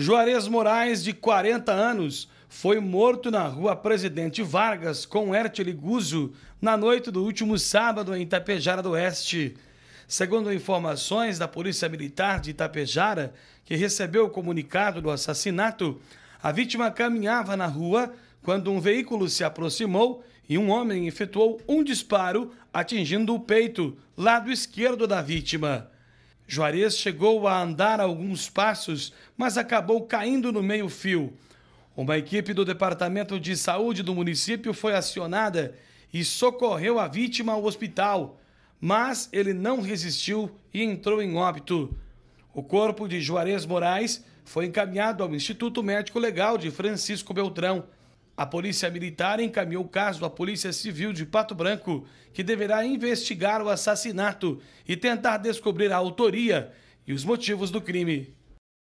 Juarez Moraes, de 40 anos, foi morto na rua Presidente Vargas com Erte Guzo na noite do último sábado em Itapejara do Oeste. Segundo informações da Polícia Militar de Itapejara, que recebeu o comunicado do assassinato, a vítima caminhava na rua quando um veículo se aproximou e um homem efetuou um disparo atingindo o peito, lado esquerdo da vítima. Juarez chegou a andar alguns passos, mas acabou caindo no meio-fio. Uma equipe do Departamento de Saúde do município foi acionada e socorreu a vítima ao hospital, mas ele não resistiu e entrou em óbito. O corpo de Juarez Moraes foi encaminhado ao Instituto Médico Legal de Francisco Beltrão. A Polícia Militar encaminhou o caso à Polícia Civil de Pato Branco, que deverá investigar o assassinato e tentar descobrir a autoria e os motivos do crime.